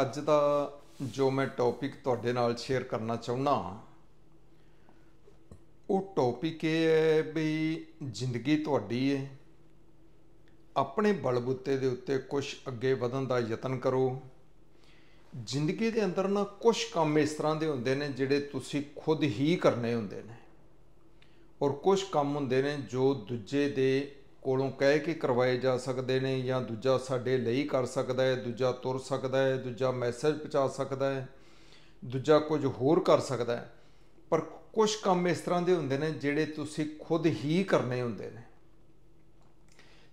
ਅੱਜ ਦਾ ਜੋ ਮੈਂ ਟੌਪਿਕ ਤੁਹਾਡੇ ਨਾਲ ਸ਼ੇਅਰ ਕਰਨਾ ਚਾਹੁੰਦਾ ਉਹ ਟੌਪਿਕ ਇਹ ਹੈ ਵੀ ਜ਼ਿੰਦਗੀ ਤੁਹਾਡੀ ਹੈ ਆਪਣੇ ਬਲਬੁੱਤੇ ਦੇ ਉੱਤੇ ਕੁਝ ਅੱਗੇ ਵਧਣ ਦਾ ਯਤਨ ਕਰੋ ਜ਼ਿੰਦਗੀ ਦੇ ਅੰਦਰ ਨਾ ਕੁਝ ਕੰਮ ਇਸ ਤਰ੍ਹਾਂ ਦੇ ਹੁੰਦੇ ਨੇ ਜਿਹੜੇ ਤੁਸੀਂ ਖੁਦ ਹੀ ਕਰਨੇ ਹੁੰਦੇ ਨੇ ਔਰ ਕੁਝ ਕੰਮ ਹੁੰਦੇ ਨੇ ਜੋ ਦੂਜੇ ਦੇ ਕੋਲੋਂ ਕਹਿ ਕੇ ਕਰਵਾਏ ਜਾ ਸਕਦੇ ਨੇ ਜਾਂ ਦੂਜਾ ਸਾਡੇ ਲਈ ਕਰ ਸਕਦਾ ਹੈ ਦੂਜਾ ਤੁਰ ਸਕਦਾ ਹੈ ਦੂਜਾ ਮੈਸੇਜ ਪਹੁੰਚਾ ਸਕਦਾ ਹੈ ਦੂਜਾ ਕੁਝ ਹੋਰ ਕਰ ਸਕਦਾ ਹੈ ਪਰ ਕੁਝ ਕੰਮ ਇਸ ਤਰ੍ਹਾਂ ਦੇ ਹੁੰਦੇ ਨੇ ਜਿਹੜੇ ਤੁਸੀਂ ਖੁਦ ਹੀ ਕਰਨੇ ਹੁੰਦੇ ਨੇ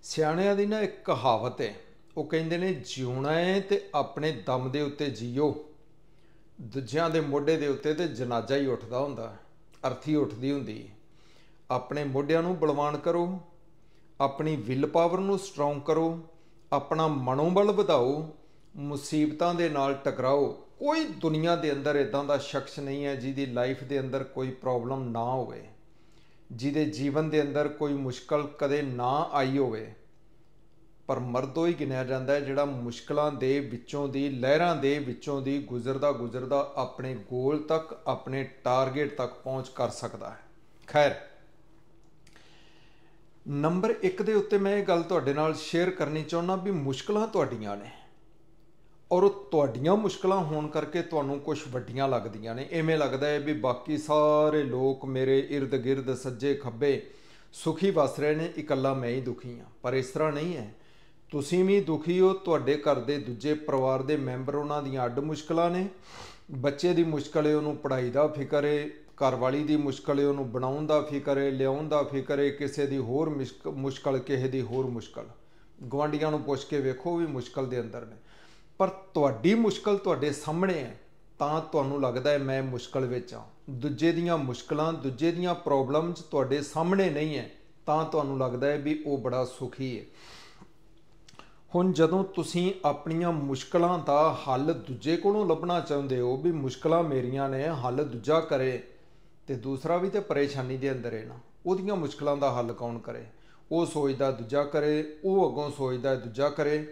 ਸਿਆਣਿਆਂ ਦੀ ਨਾ ਇੱਕ ਕਹਾਵਤ ਹੈ ਉਹ ਕਹਿੰਦੇ ਨੇ ਜਿਉਣਾ ਹੈ ਤੇ ਆਪਣੇ ਦਮ ਦੇ ਉੱਤੇ ਜਿਓ ਦੂਜਿਆਂ ਦੇ ਮੋਢੇ ਦੇ ਉੱਤੇ ਤੇ ਜਨਾਜ਼ਾ ਹੀ ਉੱਠਦਾ ਹੁੰਦਾ ਅਰਥੀ ਉੱਠਦੀ ਹੁੰਦੀ ਆਪਣੇ ਮੋਢਿਆਂ ਨੂੰ ਬਲਵਾਨ ਕਰੋ ਆਪਣੀ ਵਿਲ ਪਾਵਰ ਨੂੰ ਸਟਰੋਂਗ ਕਰੋ ਆਪਣਾ ਮਨੋਬਲ ਵਧਾਓ ਮੁਸੀਬਤਾਂ ਦੇ ਨਾਲ ਟਕਰਾਓ ਕੋਈ ਦੁਨੀਆ ਦੇ ਅੰਦਰ ਇਦਾਂ ਦਾ ਸ਼ਖਸ ਨਹੀਂ ਹੈ ਜਿਹਦੀ ਲਾਈਫ ਦੇ ਅੰਦਰ ਕੋਈ ਪ੍ਰੋਬਲਮ ਨਾ ਹੋਵੇ ਜਿਹਦੇ ਜੀਵਨ ਦੇ ਅੰਦਰ ਕੋਈ ਮੁਸ਼ਕਲ ਕਦੇ ਨਾ ਆਈ ਹੋਵੇ ਪਰ ਮਰਦੋ ਹੀ ਗਿਣਿਆ ਜਾਂਦਾ ਹੈ ਜਿਹੜਾ ਮੁਸ਼ਕਲਾਂ ਦੇ ਵਿੱਚੋਂ ਦੀ ਲਹਿਰਾਂ ਦੇ ਵਿੱਚੋਂ ਦੀ ਗੁਜ਼ਰਦਾ ਗੁਜ਼ਰਦਾ ਆਪਣੇ ਗੋਲ ਤੱਕ ਆਪਣੇ ਟਾਰਗੇਟ ਤੱਕ ਪਹੁੰਚ ਕਰ ਸਕਦਾ ਹੈ ਖੈਰ ਨੰਬਰ 1 ਦੇ ਉੱਤੇ ਮੈਂ ਇਹ ਗੱਲ ਤੁਹਾਡੇ ਨਾਲ ਸ਼ੇਅਰ ਕਰਨੀ ਚਾਹੁੰਦਾ ਵੀ ਮੁਸ਼ਕਲਾਂ ਤੁਹਾਡੀਆਂ ਨੇ ਔਰ ਉਹ ਤੁਹਾਡੀਆਂ ਮੁਸ਼ਕਲਾਂ ਹੋਣ ਕਰਕੇ ਤੁਹਾਨੂੰ ਕੁਝ ਵੱਡੀਆਂ ਲੱਗਦੀਆਂ ਨੇ ਐਵੇਂ ਲੱਗਦਾ ਹੈ ਵੀ ਬਾਕੀ ਸਾਰੇ ਲੋਕ ਮੇਰੇ ird-gird ਸੱਜੇ ਖੱਬੇ ਸੁਖੀ ਵਸ ਰਹੇ ਨੇ ਇਕੱਲਾ ਮੈਂ ਹੀ ਦੁਖੀ ਹਾਂ ਪਰ ਇਸ ਤਰ੍ਹਾਂ ਨਹੀਂ ਹੈ ਤੁਸੀਂ ਵੀ ਦੁਖੀ ਹੋ ਤੁਹਾਡੇ ਘਰ ਦੇ ਦੂਜੇ ਪਰਿਵਾਰ ਦੇ ਮੈਂਬਰ ਉਹਨਾਂ ਦੀਆਂ ਅੱਡ ਮੁਸ਼ਕਲਾਂ ਨੇ ਬੱਚੇ ਦੀ ਮੁਸ਼ਕਲ ਹੈ ਉਹਨੂੰ ਪੜ੍ਹਾਈ ਦਾ ਫਿਕਰ ਹੈ ਘਰਵਾਲੀ ਦੀ ਮੁਸ਼ਕਲ ਹੈ ਉਹਨੂੰ ਬਣਾਉਣ ਦਾ ਫਿਕਰ ਹੈ ਲਿਆਉਣ ਦਾ ਫਿਕਰ ਹੈ ਕਿਸੇ ਦੀ ਹੋਰ ਮੁਸ਼ਕਲ ਕਿਸੇ ਦੀ ਹੋਰ ਮੁਸ਼ਕਲ ਗਵਾਂਡੀਆਂ ਨੂੰ ਪੁੱਛ ਕੇ ਵੇਖੋ ਵੀ ਮੁਸ਼ਕਲ ਦੇ ਅੰਦਰ ਨੇ ਪਰ ਤੁਹਾਡੀ ਮੁਸ਼ਕਲ ਤੁਹਾਡੇ ਸਾਹਮਣੇ ਹੈ ਤਾਂ ਤੁਹਾਨੂੰ ਲੱਗਦਾ ਹੈ ਮੈਂ ਮੁਸ਼ਕਲ ਵਿੱਚ ਆ ਦੂਜੇ ਦੀਆਂ ਮੁਸ਼ਕਲਾਂ ਦੂਜੇ ਦੀਆਂ ਪ੍ਰੋਬਲਮਸ ਤੁਹਾਡੇ ਸਾਹਮਣੇ ਨਹੀਂ ਹੈ ਤਾਂ ਤੁਹਾਨੂੰ ਲੱਗਦਾ ਹੈ ਵੀ ਉਹ ਬੜਾ ਸੁਖੀ ਹੈ ਹੁਣ ਜਦੋਂ ਤੁਸੀਂ ਆਪਣੀਆਂ ਮੁਸ਼ਕਲਾਂ ਦਾ ਹੱਲ ਦੂਜੇ ਕੋਲੋਂ ਲੱਭਣਾ ਚਾਹੁੰਦੇ ਹੋ ਵੀ ਮੁਸ਼ਕਲਾਂ ਮੇਰੀਆਂ ਨੇ ਹੱਲ ਦੂਜਾ ਕਰੇ ਤੇ ਦੂਸਰਾ ਵੀ ਤੇ ਪਰੇਸ਼ਾਨੀ ਦੇ ਅੰਦਰ ਹੈ ਨਾ ਉਹਦੀਆਂ ਮੁਸ਼ਕਲਾਂ ਦਾ ਹੱਲ ਕੌਣ ਕਰੇ ਉਹ ਸੋਚਦਾ ਦੂਜਾ ਕਰੇ ਉਹ ਅੱਗੋਂ ਸੋਚਦਾ ਦੂਜਾ ਕਰੇ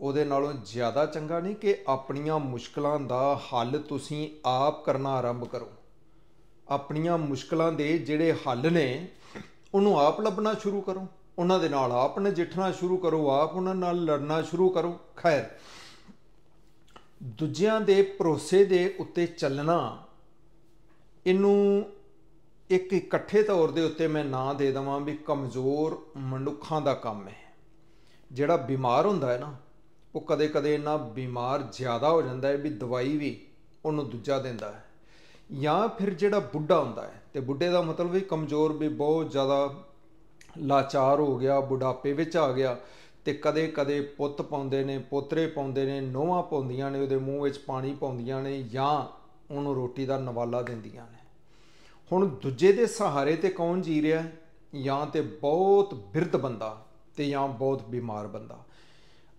ਉਹਦੇ ਨਾਲੋਂ ਜ਼ਿਆਦਾ ਚੰਗਾ ਨਹੀਂ ਕਿ ਆਪਣੀਆਂ ਮੁਸ਼ਕਲਾਂ ਦਾ ਹੱਲ ਤੁਸੀਂ ਆਪ ਕਰਨਾ ਆਰੰਭ ਕਰੋ ਆਪਣੀਆਂ ਮੁਸ਼ਕਲਾਂ ਦੇ ਜਿਹੜੇ ਹੱਲ ਨੇ ਉਹਨੂੰ ਆਪ ਲੱਭਣਾ ਸ਼ੁਰੂ ਕਰੋ ਉਹਨਾਂ ਦੇ ਨਾਲ ਆਪ ਨੇ ਜਿੱਠਣਾ ਸ਼ੁਰੂ ਕਰੋ ਆਪ ਉਹਨਾਂ ਨਾਲ ਲੜਨਾ ਸ਼ੁਰੂ ਕਰੋ ਖੈਰ ਦੂਜਿਆਂ ਦੇ ਭਰੋਸੇ ਦੇ ਉੱਤੇ ਚੱਲਣਾ ਇਹਨੂੰ ਇੱਕ ਇਕੱਠੇ ਤੌਰ ਦੇ ਉੱਤੇ ਮੈਂ ਨਾਂ ਦੇ ਦਵਾਂ ਵੀ ਕਮਜ਼ੋਰ ਮਨੁੱਖਾਂ ਦਾ ਕੰਮ ਹੈ ਜਿਹੜਾ ਬਿਮਾਰ ਹੁੰਦਾ ਹੈ ਨਾ ਉਹ ਕਦੇ-ਕਦੇ ਇੰਨਾ ਬਿਮਾਰ ਜ਼ਿਆਦਾ ਹੋ ਜਾਂਦਾ ਹੈ ਵੀ ਦਵਾਈ ਵੀ ਉਹਨੂੰ ਦੂਜਾ ਦਿੰਦਾ ਹੈ ਜਾਂ ਫਿਰ ਜਿਹੜਾ ਬੁੱਢਾ ਹੁੰਦਾ ਹੈ ਤੇ ਬੁੱਢੇ ਦਾ ਮਤਲਬ ਵੀ ਕਮਜ਼ੋਰ ਵੀ ਬਹੁਤ ਜ਼ਿਆਦਾ ਲਾਚਾਰ ਹੋ ਗਿਆ ਬੁਢਾਪੇ ਵਿੱਚ ਆ ਗਿਆ ਤੇ ਕਦੇ-ਕਦੇ ਪੁੱਤ ਪਾਉਂਦੇ ਨੇ ਪੋਤਰੇ ਪਾਉਂਦੇ ਨੇ ਨੋਹਾਂ ਪਾਉਂਦੀਆਂ ਨੇ ਉਹਦੇ ਮੂੰਹ ਵਿੱਚ ਪਾਣੀ ਪਾਉਂਦੀਆਂ ਨੇ ਜਾਂ ਉਹਨੂੰ ਰੋਟੀ ਦਾ ਨਵਾਲਾ ਦਿੰਦੀਆਂ ਹੁਣ ਦੂਜੇ ਦੇ ਸਹਾਰੇ ਤੇ ਕੌਣ ਜੀ ਰਿਹਾ ਜਾਂ ਤੇ ਬਹੁਤ ਬਿਰਧ ਬੰਦਾ ਤੇ ਜਾਂ ਬਹੁਤ ਬਿਮਾਰ ਬੰਦਾ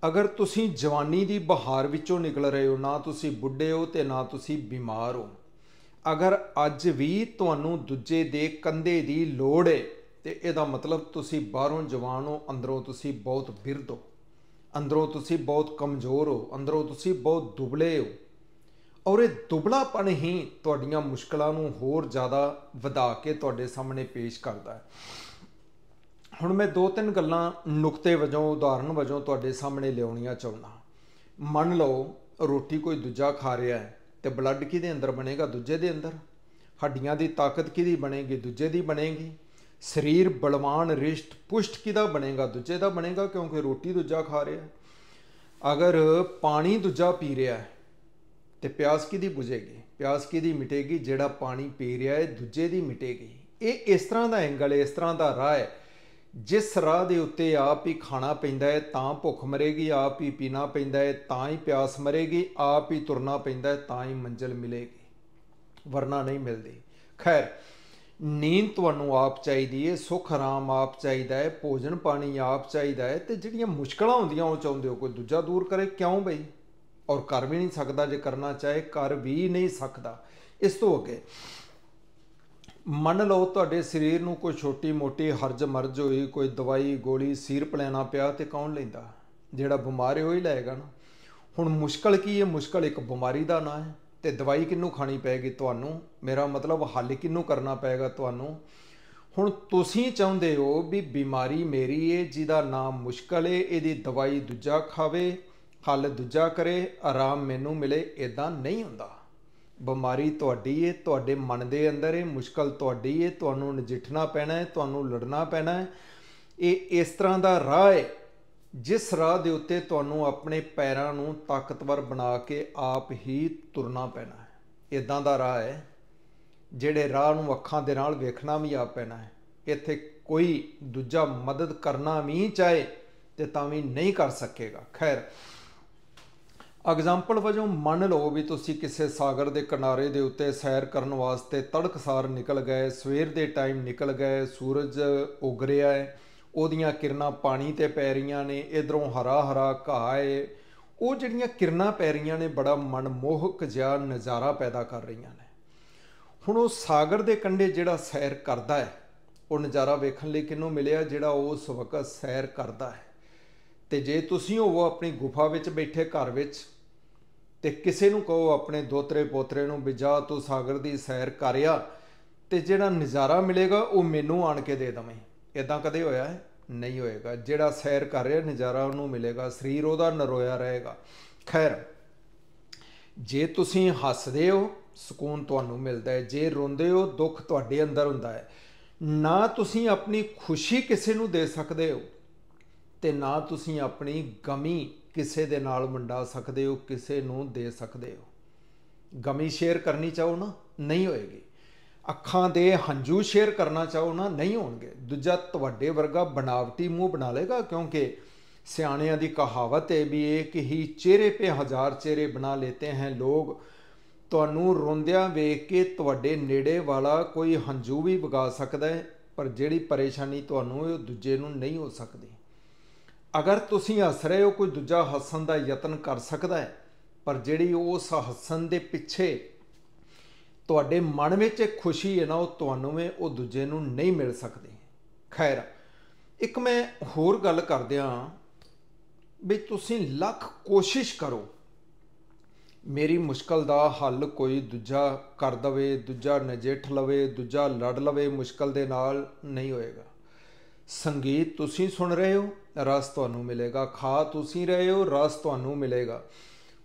ਅਗਰ ਤੁਸੀਂ ਜਵਾਨੀ ਦੀ ਬਹਾਰ ਵਿੱਚੋਂ ਨਿਕਲ ਰਹੇ ਹੋ ਨਾ ਤੁਸੀਂ ਬੁੱਢੇ ਹੋ ਤੇ ਨਾ ਤੁਸੀਂ ਬਿਮਾਰ ਹੋ ਅਗਰ ਅੱਜ ਵੀ ਤੁਹਾਨੂੰ ਦੂਜੇ ਦੇ ਕੰਧੇ ਦੀ ਲੋੜ ਹੈ ਤੇ ਇਹਦਾ ਮਤਲਬ ਤੁਸੀਂ ਬਾਹਰੋਂ ਜਵਾਨ ਹੋ ਅੰਦਰੋਂ ਤੁਸੀਂ ਬਹੁਤ ਬਿਰਧ ਹੋ ਅੰਦਰੋਂ ਤੁਸੀਂ ਬਹੁਤ ਕਮਜ਼ੋਰ ਹੋ ਅੰਦਰੋਂ ਤੁਸੀਂ ਬਹੁਤ ਦੁਬਲੇ ਹੋ ਔਰ ਇਹ ਦੁਬਲਾਪਣ ਹੀ ਤੁਹਾਡੀਆਂ ਮੁਸ਼ਕਲਾਂ ਨੂੰ ਹੋਰ ਜ਼ਿਆਦਾ ਵਧਾ ਕੇ ਤੁਹਾਡੇ ਸਾਹਮਣੇ ਪੇਸ਼ ਕਰਦਾ ਹੈ ਹੁਣ ਮੈਂ ਦੋ ਤਿੰਨ ਗੱਲਾਂ ਨੁਕਤੇ ਵਜੋਂ ਉਦਾਹਰਨ ਵਜੋਂ ਤੁਹਾਡੇ ਸਾਹਮਣੇ ਲਿਆਉਣੀਆਂ ਚਾਹੁੰਦਾ ਮੰਨ ਲਓ ਰੋਟੀ ਕੋਈ ਦੂਜਾ ਖਾ ਰਿਹਾ ਹੈ ਤੇ ਬਲੱਡ ਕਿਹਦੇ ਅੰਦਰ ਬਣੇਗਾ ਦੂਜੇ ਦੇ ਅੰਦਰ ਹੱਡੀਆਂ ਦੀ ਤਾਕਤ ਕਿਹਦੀ ਬਣੇਗੀ ਦੂਜੇ ਦੀ ਬਣੇਗੀ ਸਰੀਰ ਬਲਵਾਨ ਰਿਸ਼ਟ ਪੁਸ਼ਟ ਕਿਹਦਾ ਬਣੇਗਾ ਦੂਜੇ ਦਾ ਬਣੇਗਾ ਕਿਉਂਕਿ ਰੋਟੀ ਦੂਜਾ ਖਾ ਰਿਹਾ ਹੈ ਅਗਰ ਪਾਣੀ ਦੂਜਾ ਪੀ ਰਿਹਾ ਹੈ ਤੇ ਪਿਆਸ ਕਿਹਦੀ ਬੁਝੇਗੀ ਪਿਆਸ ਕਿਹਦੀ ਮਿਟੇਗੀ ਜਿਹੜਾ ਪਾਣੀ ਪੀ ਰਿਹਾ ਹੈ ਦੂਜੇ ਦੀ ਮਿਟੇਗੀ ਇਹ ਇਸ ਤਰ੍ਹਾਂ ਦਾ ਐਂਗਲ ਹੈ ਇਸ ਤਰ੍ਹਾਂ ਦਾ ਰਾਹ ਹੈ ਜਿਸ ਰਾਹ ਦੇ ਉੱਤੇ ਆਪ ਹੀ ਖਾਣਾ ਪੈਂਦਾ ਹੈ ਤਾਂ ਭੁੱਖ ਮਰੇਗੀ ਆਪ ਹੀ ਪੀਣਾ ਪੈਂਦਾ ਹੈ ਤਾਂ ਹੀ ਪਿਆਸ ਮਰੇਗੀ ਆਪ ਹੀ ਤੁਰਨਾ ਪੈਂਦਾ ਹੈ ਤਾਂ ਹੀ ਮੰਜ਼ਲ ਮਿਲੇਗੀ ਵਰਨਾ ਨਹੀਂ ਮਿਲਦੀ ਖੈਰ ਨੀਂਦ ਤੁਹਾਨੂੰ ਆਪ ਚਾਹੀਦੀ ਹੈ ਸੁਖ ਆਰਾਮ ਆਪ ਚਾਹੀਦਾ ਹੈ ਭੋਜਨ ਪਾਣੀ ਆਪ ਚਾਹੀਦਾ ਹੈ ਤੇ ਜਿਹੜੀਆਂ ਮੁਸ਼ਕਲਾਂ ਹੁੰਦੀਆਂ ਉਹ ਚਾਹੁੰਦੇ ਹੋ ਕੋਈ ਦੂਜਾ ਦੂਰ ਕਰੇ ਕਿਉਂ ਬਈ ਔਰ ਕਰ ਵੀ ਨਹੀਂ ਸਕਦਾ ਜੇ ਕਰਨਾ ਚਾਹੇ ਕਰ ਵੀ ਨਹੀਂ ਸਕਦਾ ਇਸ ਤੋਂ ਅੱਗੇ ਮੰਨ ਲਓ ਤੁਹਾਡੇ ਸਰੀਰ ਨੂੰ ਕੋਈ ਛੋਟੀ-ਮੋਟੀ ਹਰਜ ਮਰਜ ਹੋਈ ਕੋਈ ਦਵਾਈ ਗੋਲੀ ਸੀਰ ਪਲੈਣਾ ਪਿਆ ਤੇ ਕੌਣ ਲੈਂਦਾ ਜਿਹੜਾ ਬਿਮਾਰ ਹੋਈ ਲਏਗਾ ਲੈਗਾ ਨਾ ਹੁਣ ਮੁਸ਼ਕਲ ਕੀ ਹੈ ਮੁਸ਼ਕਲ ਇੱਕ ਬਿਮਾਰੀ ਦਾ ਨਾ ਹੈ ਤੇ ਦਵਾਈ ਕਿੰਨੂੰ ਖਾਣੀ ਪੈਗੀ ਤੁਹਾਨੂੰ ਮੇਰਾ ਮਤਲਬ ਹੱਲ ਕਿੰਨੂੰ ਕਰਨਾ ਪੈਗਾ ਤੁਹਾਨੂੰ ਹੁਣ ਤੁਸੀਂ ਚਾਹੁੰਦੇ ਹੋ ਵੀ ਬਿਮਾਰੀ ਮੇਰੀ ਏ ਜਿਹਦਾ ਨਾਮ ਮੁਸ਼ਕਲ ਏ ਇਹਦੀ ਦਵਾਈ ਦੂਜਾ ਖਾਵੇ ਹੱਲ ਦੂਜਾ ਕਰੇ ਆਰਾਮ ਮੈਨੂੰ ਮਿਲੇ ਇਦਾਂ ਨਹੀਂ ਹੁੰਦਾ ਬਿਮਾਰੀ ਤੁਹਾਡੀ ਏ ਤੁਹਾਡੇ ਮਨ ਦੇ ਅੰਦਰ ਏ ਮੁਸ਼ਕਲ ਤੁਹਾਡੀ ਏ ਤੁਹਾਨੂੰ ਨਜਿੱਠਣਾ ਪੈਣਾ ਏ ਤੁਹਾਨੂੰ ਲੜਨਾ ਪੈਣਾ ਏ ਇਹ ਇਸ ਤਰ੍ਹਾਂ ਦਾ ਰਾਹ ਏ ਜਿਸ ਰਾਹ ਦੇ ਉੱਤੇ ਤੁਹਾਨੂੰ ਆਪਣੇ ਪੈਰਾਂ ਨੂੰ ਤਾਕਤਵਰ ਬਣਾ ਕੇ ਆਪ ਹੀ ਤੁਰਨਾ ਪੈਣਾ ਹੈ ਇਦਾਂ ਦਾ ਰਾਹ ਹੈ ਜਿਹੜੇ ਰਾਹ ਨੂੰ ਅੱਖਾਂ ਦੇ ਨਾਲ ਵੇਖਣਾ ਵੀ ਆ ਪੈਣਾ ਹੈ ਇੱਥੇ ਕੋਈ ਦੂਜਾ ਮਦਦ ਕਰਨਾ ਵੀ ਚਾਹੇ ਤੇ ਤਾਂ ਵੀ ਨਹੀਂ ਕਰ ਸਕੇਗਾ ਖੈਰ ਐਗਜ਼ਾਮਪਲ ਵਜੋਂ ਮੰਨ ਲਓ ਵੀ ਤੁਸੀਂ ਕਿਸੇ ਸਾਗਰ ਦੇ ਕਿਨਾਰੇ ਦੇ ਉੱਤੇ ਸੈਰ ਕਰਨ ਵਾਸਤੇ ਤੜਕਸਾਰ ਨਿਕਲ ਗਏ ਸਵੇਰ ਦੇ ਟਾਈਮ ਨਿਕਲ ਗਏ ਸੂਰਜ ਉਗ ਰਿਹਾ ਹੈ ਉਹਦੀਆਂ ਕਿਰਨਾਂ ਪਾਣੀ ਤੇ ਪੈ ਰਹੀਆਂ ਨੇ ਇਧਰੋਂ ਹਰਾ ਹਰਾ ਘਾਹ ਏ ਉਹ ਜਿਹੜੀਆਂ ਕਿਰਨਾਂ ਪੈ ਰਹੀਆਂ ਨੇ ਬੜਾ ਮਨਮੋਹਕ ਜਿਹਾ ਨਜ਼ਾਰਾ ਪੈਦਾ ਕਰ ਰਹੀਆਂ ਨੇ ਹੁਣ ਉਹ ਸਾਗਰ ਦੇ ਕੰਢੇ ਜਿਹੜਾ ਸੈਰ ਕਰਦਾ ਹੈ ਉਹ ਨਜ਼ਾਰਾ ਵੇਖਣ ਲਈ ਕਿੰਨੂੰ ਮਿਲਿਆ ਜਿਹੜਾ ਉਸ ਵਕਤ ਸੈਰ ਕਰਦਾ ਹੈ ਤੇ ਜੇ ਤੁਸੀਂ ਉਹ ਆਪਣੀ ਗੁਫਾ ਵਿੱਚ ਬੈਠੇ ਘਰ ਵਿੱਚ ਤੇ ਕਿਸੇ ਨੂੰ ਕਹੋ ਆਪਣੇ ਦੋਤਰੇ ਪੋਤਰੇ ਨੂੰ ਵੀ ਜਾ ਤੂੰ ਸਾਗਰ ਦੀ ਸੈਰ ਕਰਿਆ ਤੇ ਜਿਹੜਾ ਨਜ਼ਾਰਾ ਮਿਲੇਗਾ ਉਹ ਮੈਨੂੰ ਆਣ ਕੇ ਦੇ ਦਵੇਂ ਇਦਾਂ ਕਦੇ ਹੋਇਆ ਹੈ ਨਹੀਂ ਹੋਏਗਾ ਜਿਹੜਾ ਸੈਰ ਕਰ ਰਿਹਾ ਨਜ਼ਾਰਾ ਉਹਨੂੰ ਮਿਲੇਗਾ ਸਰੀਰ ਉਹਦਾ ਨਰੋਇਆ ਰਹੇਗਾ ਖੈਰ ਜੇ ਤੁਸੀਂ ਹੱਸਦੇ ਹੋ ਸਕੂਨ ਤੁਹਾਨੂੰ ਮਿਲਦਾ ਹੈ ਜੇ ਰੋਂਦੇ ਹੋ ਦੁੱਖ ਤੁਹਾਡੇ ਅੰਦਰ ਹੁੰਦਾ ਹੈ ਨਾ ਤੁਸੀਂ ਆਪਣੀ ਖੁਸ਼ੀ ਕਿਸੇ ਨੂੰ ਦੇ ਸਕਦੇ ਹੋ ਤੇ ਨਾ ਤੁਸੀਂ ਆਪਣੀ ਗਮੀ ਕਿਸੇ ਦੇ ਨਾਲ ਮੰਡਾ ਸਕਦੇ ਹੋ ਕਿਸੇ ਨੂੰ ਦੇ ਸਕਦੇ ਹੋ ਗਮੀ ਸ਼ੇਅਰ ਕਰਨੀ ਚਾਹੋ ਨਾ ਨਹੀਂ ਹੋਏਗੀ ਅੱਖਾਂ ਦੇ ਹੰਝੂ ਸ਼ੇਅਰ ਕਰਨਾ ਚਾਹੋ ਨਾ ਨਹੀਂ ਹੋਣਗੇ ਦੂਜਾ ਤੁਹਾਡੇ ਵਰਗਾ ਬਣਾਵਟੀ ਮੂੰਹ ਬਣਾ ਲੇਗਾ ਕਿਉਂਕਿ ਸਿਆਣਿਆਂ ਦੀ ਕਹਾਵਤ ਹੈ ਵੀ ਇੱਕ ਹੀ ਚਿਹਰੇ 'ਤੇ ਹਜ਼ਾਰ ਚਿਹਰੇ ਬਣਾ ਲੈਤੇ ਹਨ ਲੋਕ ਤੁਹਾਨੂੰ ਰੋਂਦਿਆਂ ਵੇਖ ਕੇ ਤੁਹਾਡੇ ਨੇੜੇ ਵਾਲਾ ਕੋਈ ਹੰਝੂ ਵੀ ਵਗਾ ਸਕਦਾ ਹੈ ਪਰ ਜਿਹੜੀ ਪਰੇਸ਼ਾਨੀ ਤੁਹਾਨੂੰ ਉਹ ਦੂਜੇ ਨੂੰ ਨਹੀਂ ਹੋ ਸਕਦੀ ਅਗਰ ਤੁਸੀਂ ਹੱਸ ਰਹੇ ਹੋ ਕੋਈ ਦੂਜਾ ਹੱਸਣ ਦਾ ਯਤਨ ਕਰ ਸਕਦਾ ਹੈ ਪਰ ਜਿਹੜੀ ਉਸ ਹੱਸਣ ਦੇ ਪਿੱਛੇ ਤੁਹਾਡੇ ਮਨ ਵਿੱਚ ਇੱਕ ਖੁਸ਼ੀ ਹੈ ਨਾ ਉਹ ਤੁਹਾਨੂੰ ਵੀ ਉਹ ਦੂਜੇ ਨੂੰ ਨਹੀਂ ਮਿਲ ਸਕਦੀ ਖੈਰ ਇੱਕ ਮੈਂ ਹੋਰ ਗੱਲ ਕਰਦਿਆਂ ਵੀ ਤੁਸੀਂ ਲੱਖ ਕੋਸ਼ਿਸ਼ ਕਰੋ ਮੇਰੀ ਮੁਸ਼ਕਲ ਦਾ ਹੱਲ ਕੋਈ ਦੂਜਾ ਕਰ ਦਵੇ ਦੂਜਾ ਨਜਿੱਠ ਲਵੇ ਦੂਜਾ ਲੜ ਲਵੇ ਮੁਸ਼ਕਲ ਦੇ ਨਾਲ ਨਹੀਂ ਹੋਏਗਾ ਸੰਗੀਤ ਤੁਸੀਂ ਸੁਣ ਰਹੇ ਹੋ ਰਸ ਤੁਹਾਨੂੰ ਮਿਲੇਗਾ ਖਾ ਤੁਸੀਂ ਰਹੇ ਹੋ ਰਸ ਤੁਹਾਨੂੰ ਮਿਲੇਗਾ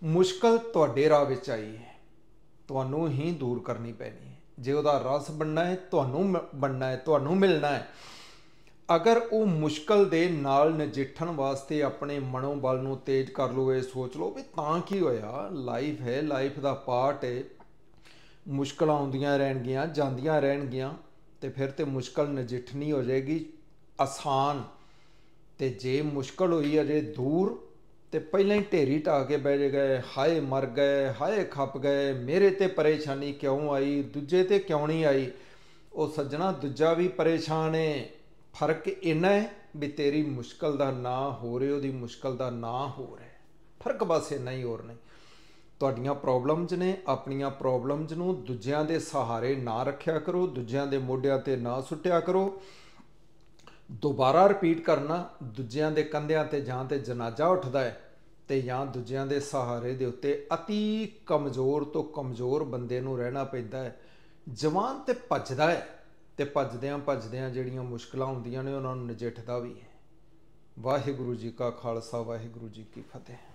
ਮੁਸ਼ਕਲ ਤੁਹਾਡੇ ਰਾਹ ਵਿੱਚ ਆਈ ਹੈ ਤੁਹਾਨੂੰ ਹੀ ਦੂਰ ਕਰਨੀ ਪੈਣੀ ਹੈ ਜੇ ਉਹਦਾ ਰਸ ਬਣਨਾ ਹੈ ਤੁਹਾਨੂੰ ਬਣਨਾ ਹੈ ਤੁਹਾਨੂੰ ਮਿਲਣਾ ਹੈ ਅਗਰ ਉਹ ਮੁਸ਼ਕਲ ਦੇ ਨਾਲ ਨਜਿੱਠਣ ਵਾਸਤੇ ਆਪਣੇ ਮਨੋਂ ਬਲ ਨੂੰ ਤੇਜ਼ ਕਰ ਲਓ ਸੋਚ ਲਓ ਵੀ ਤਾਂ ਕੀ ਹੋਇਆ ਲਾਈਫ ਹੈ ਲਾਈਫ ਦਾ ਪਾਰਟ ਹੈ ਮੁਸ਼ਕਲਾਂ ਆਉਂਦੀਆਂ ਰਹਿਣਗੀਆਂ ਜਾਂਦੀਆਂ ਰਹਿਣਗੀਆਂ ਤੇ ਫਿਰ ਤੇ ਮੁਸ਼ਕਲ ਨਜਿੱਠਣੀ ਹੋ ਜਾਏਗੀ ਆਸਾਨ ਤੇ ਜੇ ਮੁਸ਼ਕਲ ਹੋਈ ਅਜੇ ਦੂਰ ਤੇ ਪਹਿਲਾਂ ਹੀ ਢੇਰੀ ਢਾ ਕੇ ਬਹਿ ਗਏ ਹਾਏ ਮਰ ਗਏ ਹਾਏ ਖੱਪ ਗਏ ਮੇਰੇ ਤੇ ਪਰੇਸ਼ਾਨੀ ਕਿਉਂ ਆਈ ਦੂਜੇ ਤੇ ਕਿਉਂ ਨਹੀਂ ਆਈ ਉਹ ਸੱਜਣਾ ਦੂਜਾ ਵੀ ਪਰੇਸ਼ਾਨ ਏ ਫਰਕ ਇੰਨਾ ਹੈ ਵੀ ਤੇਰੀ ਮੁਸ਼ਕਲ ਦਾ ਨਾ ਹੋ ਰਿਹਾ ਉਹਦੀ ਮੁਸ਼ਕਲ ਦਾ ਨਾ ਹੋ ਰਿਹਾ ਫਰਕ ਬਸ ਇੰਨਾ ਹੀ ਹੋਰ ਨਹੀਂ ਤੁਹਾਡੀਆਂ ਪ੍ਰੋਬਲਮਸ ਨੇ ਆਪਣੀਆਂ ਪ੍ਰੋਬਲਮਸ ਨੂੰ ਦੂਜਿਆਂ ਦੇ ਸਹਾਰੇ ਨਾ ਰੱਖਿਆ ਕਰੋ ਦੂਜਿਆਂ ਦੇ ਮੋਢਿਆਂ ਤੇ ਨਾ ਸੁੱਟਿਆ ਕਰੋ ਦੁਬਾਰਾ ਰਿਪੀਟ ਕਰਨਾ ਦੂਜਿਆਂ ਦੇ ਕੰਧਿਆਂ ਤੇ ਜਾਂ ਤੇ ਜਨਾਜ਼ਾ ਉੱਠਦਾ ਹੈ ਤੇ ਜਾਂ ਦੂਜਿਆਂ ਦੇ ਸਹਾਰੇ ਦੇ ਉੱਤੇ অতি ਕਮਜ਼ੋਰ ਤੋਂ ਕਮਜ਼ੋਰ ਬੰਦੇ ਨੂੰ ਰਹਿਣਾ ਪੈਂਦਾ ਹੈ ਜਵਾਨ ਤੇ ਭੱਜਦਾ ਹੈ ਤੇ ਭੱਜਦਿਆਂ ਭੱਜਦਿਆਂ ਜਿਹੜੀਆਂ ਮੁਸ਼ਕਲਾਂ ਹੁੰਦੀਆਂ ਨੇ ਉਹਨਾਂ ਨੂੰ ਨਜਿੱਠਦਾ ਵੀ ਹੈ ਵਾਹਿਗੁਰੂ ਜੀ ਕਾ ਖਾਲਸਾ ਵਾਹਿਗੁਰੂ ਜੀ ਕੀ ਫਤਿਹ